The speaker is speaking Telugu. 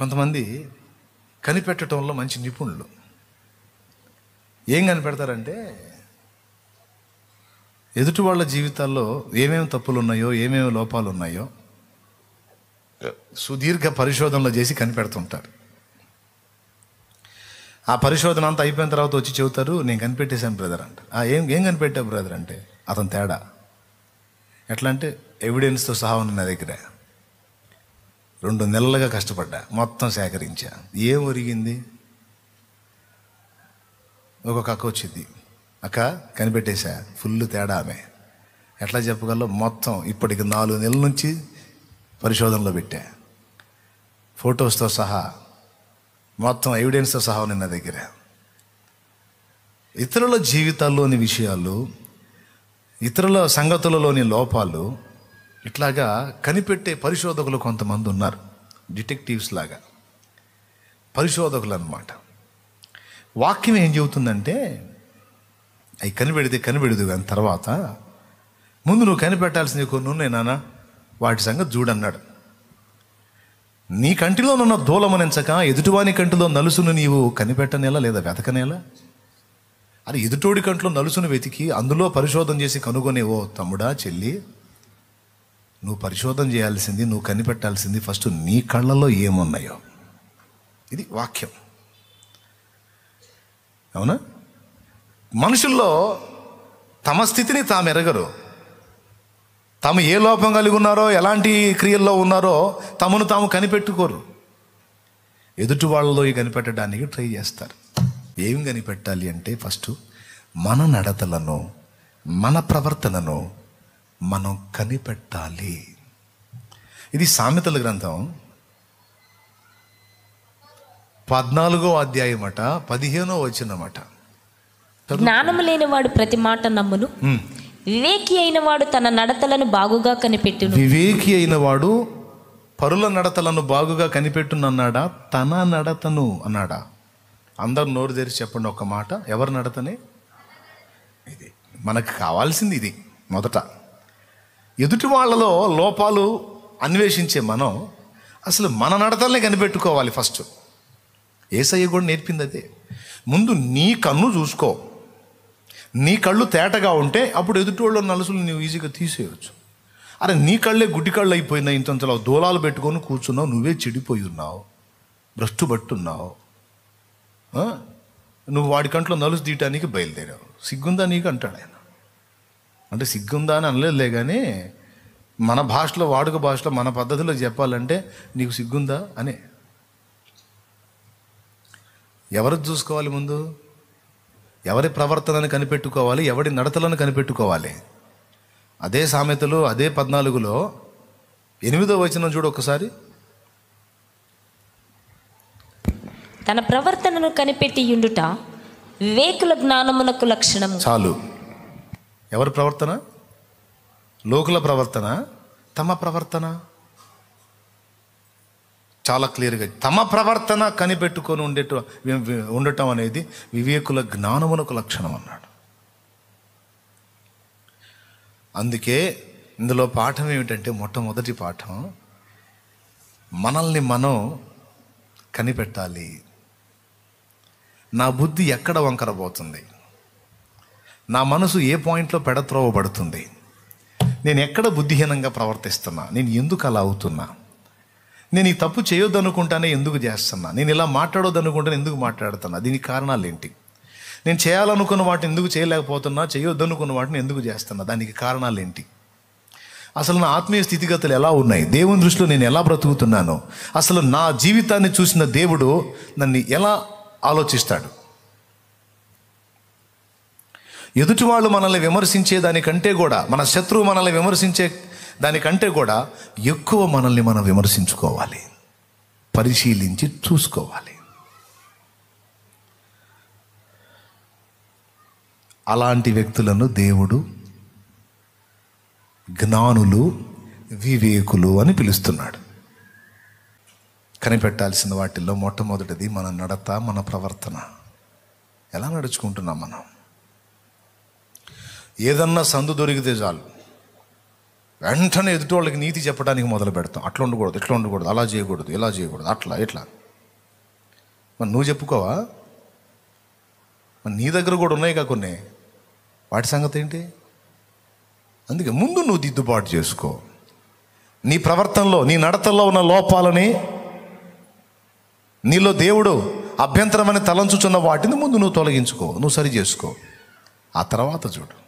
కొంతమంది కనిపెట్టడంలో మంచి నిపుణులు ఏం కనిపెడతారంటే ఎదుటి వాళ్ళ జీవితాల్లో ఏమేమి తప్పులు ఉన్నాయో ఏమేమి లోపాలు ఉన్నాయో సుదీర్ఘ పరిశోధనలు చేసి కనిపెడుతుంటారు ఆ పరిశోధన అంతా అయిపోయిన తర్వాత వచ్చి చెబుతారు నేను కనిపెట్టేశాను బ్రదర్ అంట ఏం ఏం కనిపెట్టావు బ్రదర్ అంటే అతను తేడా ఎట్లా అంటే ఎవిడెన్స్తో సహా ఉంది నా దగ్గర రెండు నెలలుగా కష్టపడ్డా మొత్తం సేకరించా ఏం ఒరిగింది ఒక కక్క వచ్చింది అక్క కనిపెట్టేశా ఫుల్ తేడా ఆమె ఎట్లా చెప్పగలరో మొత్తం ఇప్పటికి నాలుగు నెలల నుంచి పరిశోధనలో పెట్టా ఫొటోస్తో సహా మొత్తం ఎవిడెన్స్తో సహా ఉంది నా దగ్గర ఇతరుల జీవితాల్లోని విషయాలు ఇతరుల సంగతులలోని లోపాలు ఇట్లాగా కనిపెట్టే పరిశోధకులు కొంతమంది ఉన్నారు డిటెక్టివ్స్ లాగా పరిశోధకులు అనమాట వాక్యం ఏం చెబుతుందంటే అవి కనిపెడితే కనిపెడదు కానీ తర్వాత ముందు నువ్వు కనిపెట్టాల్సింది కొన్ని ఉన్నాయి నాన్న వాటి సంగతి చూడన్నాడు నీ కంటిలో నున్న దూలమనించక ఎదుటివాని కంటిలో నలుసును నీవు కనిపెట్టనేలా లేదా వెతకనేలా అది ఎదుటోడి కంట్లో నలుసును వెతికి అందులో పరిశోధన చేసి కనుగొనేవో తమ్ముడా చెల్లి నువ్వు పరిశోధన చేయాల్సింది నువ్వు కనిపెట్టాల్సింది ఫస్ట్ నీ కళ్ళలో ఏమున్నాయో ఇది వాక్యం అవునా మనుషుల్లో తమ స్థితిని తాము ఎరగరు తాము ఏ లోపం కలిగి ఉన్నారో ఎలాంటి క్రియల్లో ఉన్నారో తమను తాము కనిపెట్టుకోరు ఎదుటి వాళ్ళలో కనిపెట్టడానికి ట్రై చేస్తారు ఏమి కనిపెట్టాలి అంటే ఫస్ట్ మన నడతలను మన ప్రవర్తనను మనం కనిపెట్టాలి ఇది సామెతల గ్రంథం పద్నాలుగో అధ్యాయం అట పదిహేనో వచ్చిందన్నమాట జ్ఞానం లేనివాడు ప్రతి మాట నమ్మును వివేకి అయిన వాడు తన నడతలను బాగుగా కనిపెట్టు వివేకి అయిన వాడు పరుల నడతలను బాగుగా కనిపెట్టునన్నాడా తన నడతను అన్నాడా అందరు నోరు తెరిచి చెప్పండి ఒక మాట ఎవరు నడతనే ఇది మనకు కావాల్సింది ఇది మొదట ఎదుటి వాళ్ళలో లోపాలు అన్వేషించే మనం అసలు మన నడతల్ని కనిపెట్టుకోవాలి ఫస్ట్ ఏసయ్య కూడా నేర్పింది అదే ముందు నీ కన్ను చూసుకో నీ కళ్ళు తేటగా ఉంటే అప్పుడు ఎదుటి వాళ్ళ నలుసులు నువ్వు ఈజీగా తీసేయవచ్చు అరే నీ కళ్ళే గుడ్డి కళ్ళు అయిపోయినాయి ఇంతంతలో దూలాలు పెట్టుకొని కూర్చున్నావు నువ్వే చెడిపోయి ఉన్నావు భ్రష్టు పట్టున్నావు నువ్వు వాడి కంట్లో నలుసు తీయటానికి బయలుదేరావు సిగ్గుందా నీకు అంటాడు ఆయన అంటే సిగ్గుందా అని అనలేదులే కానీ మన భాషలో వాడుక భాషలో మన పద్ధతిలో చెప్పాలంటే నీకు సిగ్గుందా అనే ఎవరు చూసుకోవాలి ముందు ఎవరి ప్రవర్తనను కనిపెట్టుకోవాలి ఎవరి నడతలను కనిపెట్టుకోవాలి అదే సామెతలు అదే పద్నాలుగులో ఎనిమిదో వచనం చూడు ఒకసారి తన ప్రవర్తనను కనిపెట్టి ఉండుట వివేకుల జ్ఞానమునకు లక్షణం చాలు ఎవరి ప్రవర్తన లోకుల ప్రవర్తన తమ ప్రవర్తన చాలా క్లియర్గా తమ ప్రవర్తన కనిపెట్టుకొని ఉండేట ఉండటం అనేది వివేకుల జ్ఞానమునకు లక్షణం అన్నాడు అందుకే ఇందులో పాఠం ఏమిటంటే మొట్టమొదటి పాఠం మనల్ని మనం కనిపెట్టాలి నా బుద్ధి ఎక్కడ వంకరబోతుంది నా మనసు ఏ పాయింట్లో పెడత్రోవబడుతుంది నేను ఎక్కడ బుద్ధిహీనంగా ప్రవర్తిస్తున్నా నేను ఎందుకు అలా అవుతున్నా నేను ఈ తప్పు చేయొద్దనుకుంటానే ఎందుకు చేస్తున్నా నేను ఇలా మాట్లాడొద్దనుకుంటానే ఎందుకు మాట్లాడుతున్నా దీనికి కారణాలు ఏంటి నేను చేయాలనుకున్న వాటిని ఎందుకు చేయలేకపోతున్నా చేయొద్దనుకున్న వాటిని ఎందుకు చేస్తున్నా దానికి కారణాలు ఏంటి అసలు నా ఆత్మీయ స్థితిగతులు ఎలా ఉన్నాయి దేవుని దృష్టిలో నేను ఎలా బ్రతుకుతున్నాను అసలు నా జీవితాన్ని చూసిన దేవుడు నన్ను ఎలా ఆలోచిస్తాడు ఎదుటివాళ్ళు మనల్ని విమర్శించే దానికంటే కూడా మన శత్రువు మనల్ని విమర్శించే దానికంటే కూడా ఎక్కువ మనల్ని మనం విమర్శించుకోవాలి పరిశీలించి చూసుకోవాలి అలాంటి వ్యక్తులను దేవుడు జ్ఞానులు వివేకులు అని పిలుస్తున్నాడు కనిపెట్టాల్సిన వాటిల్లో మొట్టమొదటిది మన నడత మన ప్రవర్తన ఎలా నడుచుకుంటున్నాం మనం ఏదన్నా సందు దొరికితే చాలు వెంటనే ఎదుటోళ్ళకి నీతి చెప్పడానికి మొదలు పెడతాం అట్లా ఉండకూడదు ఇట్లా ఉండకూడదు అలా చేయకూడదు ఇలా చేయకూడదు అట్లా ఇట్లా మరి నువ్వు చెప్పుకోవా మరి నీ దగ్గర కూడా ఉన్నాయి కా కొన్ని వాటి సంగతి ఏంటి అందుకే ముందు నువ్వు దిద్దుబాటు చేసుకో నీ ప్రవర్తనలో నీ నడతల్లో ఉన్న లోపాలని నీలో దేవుడు అభ్యంతరమని తలంచుచున్న వాటిని ముందు నువ్వు తొలగించుకో నువ్వు సరి చేసుకో ఆ తర్వాత చూడు